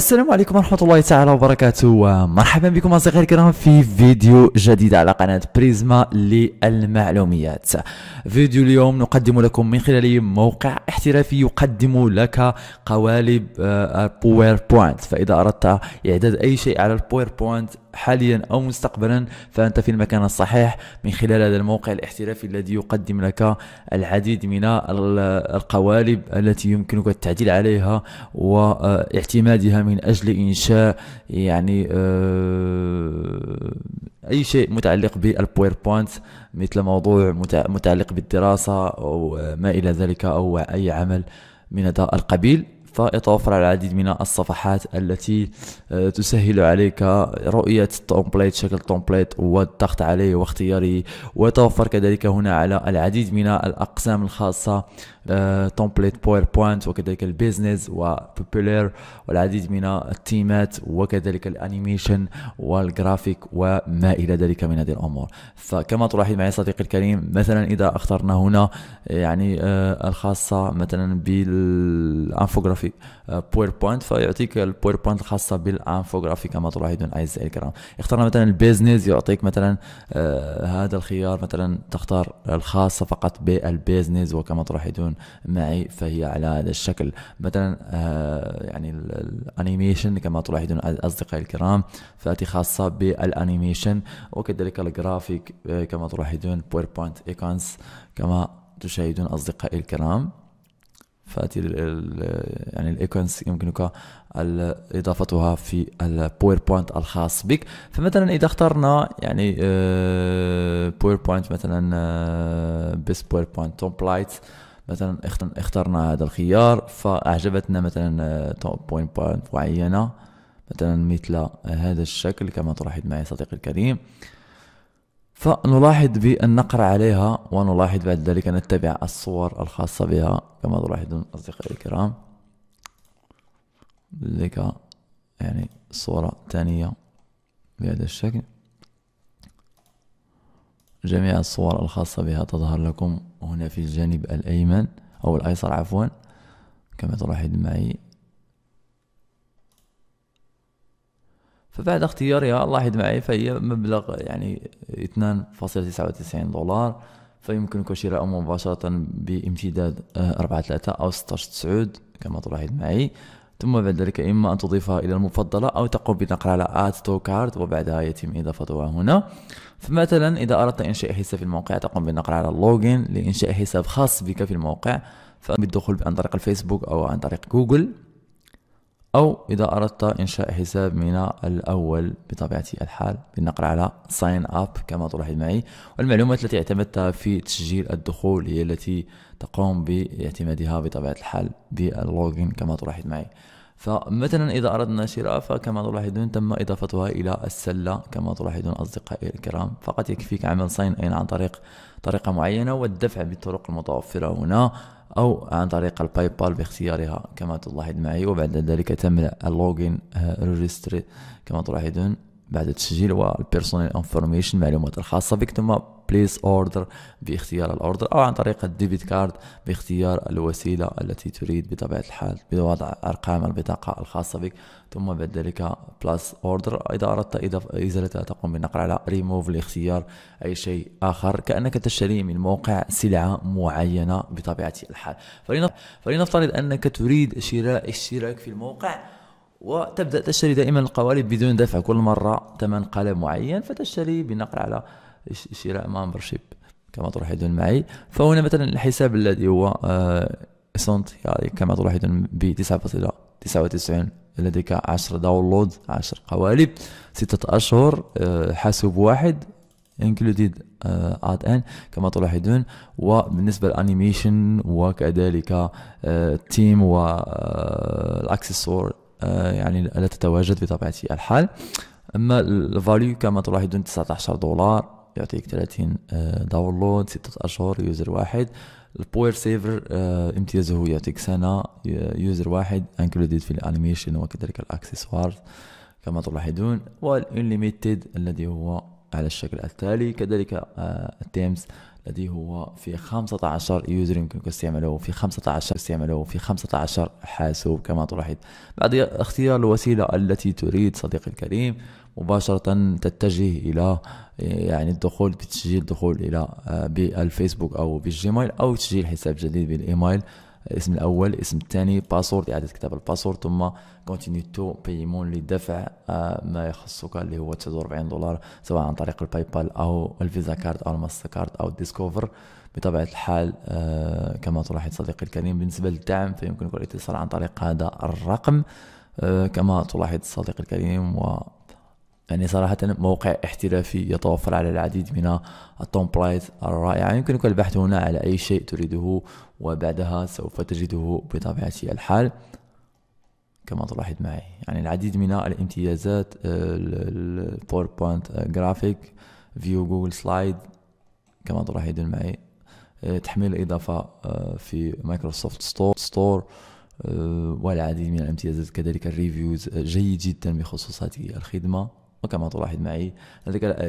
السلام عليكم ورحمة الله تعالى وبركاته ومرحبا بكم أصدقائي الكرام في فيديو جديد على قناة بريزما للمعلوميات فيديو اليوم نقدم لكم من خلاله موقع احترافي يقدم لك قوالب بوينت آه، فإذا أردت إعداد أي شيء على بوينت حاليا او مستقبلا فانت في المكان الصحيح من خلال هذا الموقع الاحترافي الذي يقدم لك العديد من القوالب التي يمكنك التعديل عليها واعتمادها من اجل انشاء يعني آه، اي شيء متعلق بالبويربوينت مثل موضوع متعلق بالدراسه او ما الى ذلك او اي عمل من هذا القبيل فيتوفر على العديد من الصفحات التي آه، تسهل عليك رؤية التومبليت شكل التومبليت والضغط عليه واختياره ويتوفر كذلك هنا على العديد من الأقسام الخاصة آه، تومبليت باوربوينت وكذلك البيزنس وبوبولير والعديد من التيمات وكذلك الانيميشن والجرافيك وما الى ذلك من هذه الامور فكما تلاحظ معي صديقي الكريم مثلا اذا اخترنا هنا يعني آه، الخاصه مثلا بالانفوغرافيك في بويربوينت فيعطيك البويربوينت الخاصه بالانفوغرافي كما تلاحظون اعزائي الكرام اخترنا مثلا البيزنس يعطيك مثلا آه، هذا الخيار مثلا تختار الخاصه فقط بالبيزنس وكما تلاحظون معي فهي على هذا الشكل مثلا آه، يعني الانيميشن كما تلاحظون اصدقائي الكرام فاتي خاصه بالانيميشن وكذلك الجرافيك آه، كما تلاحظون بويربوينت ايكونز كما تشاهدون اصدقائي الكرام فاتي يعني الايكونس يمكنك اضافتها في الباوربوينت الخاص بك فمثلا اذا اخترنا يعني بويربوينت آه، مثلا بيست بويربوينت تومبلايت مثلا اخترنا هذا الخيار فاعجبتنا مثلا بوينت آه، بوينت معينه مثلا مثل هذا الشكل كما تلاحظ معي صديقي الكريم فنلاحظ بأن نقرأ عليها ونلاحظ بعد ذلك أن نتبع الصور الخاصة بها كما تلاحظون أصدقائي الكرام لذلك يعني صورة ثانية بهذا الشكل جميع الصور الخاصة بها تظهر لكم هنا في الجانب الأيمن أو الأيسر عفوا كما تلاحظ معي فبعد اختيارها الله يحد معي فهي مبلغ يعني 2.99 دولار فيمكنك شراء مباشرة بامتداد 4 آه، 3 أو 16 9 كما تلاحظ معي ثم بعد ذلك إما أن تضيفها إلى المفضلة أو تقوم بنقر على اد تو كارد وبعدها يتم إضافتها هنا فمثلا إذا أردت إنشاء حساب في الموقع تقوم بنقر على اللوجين لإنشاء حساب خاص بك في الموقع فبالدخول عن طريق الفيسبوك أو عن طريق جوجل أو إذا أردت إنشاء حساب من الأول بطبيعة الحال بالنقر على sign up كما تلاحظ معي والمعلومات التي اعتمدتها في تسجيل الدخول هي التي تقوم باعتمادها بطبيعة الحال باللوجين كما تلاحظ معي فمثلا إذا أردنا شراء فكما تلاحظون تم إضافتها إلى السلة كما تلاحظون أصدقائي الكرام فقط يكفيك عمل ساين إن عن طريق طريقة معينة والدفع بالطرق المتوفرة هنا أو عن طريق الباي بال باختيارها كما تلاحظ معي وبعد ذلك تم اللوغين آه، ريجستري كما تلاحظون بعد التسجيل والبيرسونال انفورميشن معلومات الخاصة بك ثم بليس اوردر باختيار الاوردر او عن طريق الديبت كارد باختيار الوسيله التي تريد بطبيعه الحال بوضع ارقام البطاقه الخاصه بك ثم بعد ذلك بلس اوردر اذا اردت ازالتها تقوم بالنقر على ريموف لاختيار اي شيء اخر كانك تشتري من موقع سلعه معينه بطبيعه الحال فلنفترض انك تريد شراء اشتراك في الموقع وتبدا تشتري دائما القوالب بدون دفع كل مره ثمن قالب معين فتشتري بالنقر على شراء مامبرشيب كما تلاحظون معي فهنا مثلا الحساب الذي هو اسونت آه، يعني كما تلاحظون ب 9.99 لديك 10 داونلود 10 قوالب 6 أشهر آه، حاسوب واحد انكلودد اد ان كما تلاحظون وبالنسبه للانيميشن وكذلك التيم آه، والاكسسوار يعني لا تتواجد بطبيعه الحال اما الفاليو كما تلاحظون 19 دولار يعطيك 30 آه، داونلود ستة اشهر يوزر واحد البوير سيفر آه، امتيازه هو يعطيك سنه يوزر واحد انكلوديد في الانيميشن وكذلك الاكسسوار كما تلاحظون والانليميتد الذي هو على الشكل التالي كذلك آه، التيمز الذي هو في 15 يوزر يمكنك استعماله في 15 استعماله في 15 حاسوب كما تلاحظ بعد اختيار الوسيلة التي تريد صديقي الكريم مباشرة تتجه إلى آه، يعني الدخول بتسجيل دخول إلى آه، بالفيسبوك أو بالجيميل أو تسجيل حساب جديد بالإيميل الاسم الاول الاسم الثاني باسورد اعاده كتابه الباسورد ثم كونتينيو تو بيمون لدفع آه، ما يخصك اللي هو 49 دولار سواء عن طريق الباي بال او الفيزا كارد او الماستر كارد او الديسكوفر بطبيعه الحال آه، كما تلاحظ صديقي الكريم بالنسبه للدعم فيمكنك الاتصال عن طريق هذا الرقم آه، كما تلاحظ صديقي الكريم و يعني صراحة موقع احترافي يتوفر على العديد من التومبلايت الرائعة يمكنك البحث هنا على أي شيء تريده وبعدها سوف تجده بطبيعة الحال كما تلاحظ معي يعني العديد من الامتيازات البوربوينت جرافيك فيو جوجل سلايد كما تلاحظون معي آه، تحميل إضافة آه، في مايكروسوفت ستور, ستور والعديد من الامتيازات كذلك الريفيوز آه، جيد جدا بخصوص هذه الخدمة وكما تلاحظ معي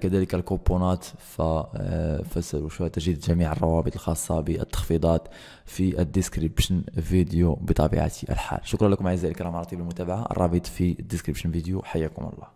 كذلك الكوبونات آه، فسروا شوية تجد جميع الروابط الخاصة بالتخفيضات في الديسكريبشن فيديو بطبيعة الحال شكرا لكم أعزائي الكرام على طيب المتابعة الرابط في الديسكريبشن فيديو حياكم الله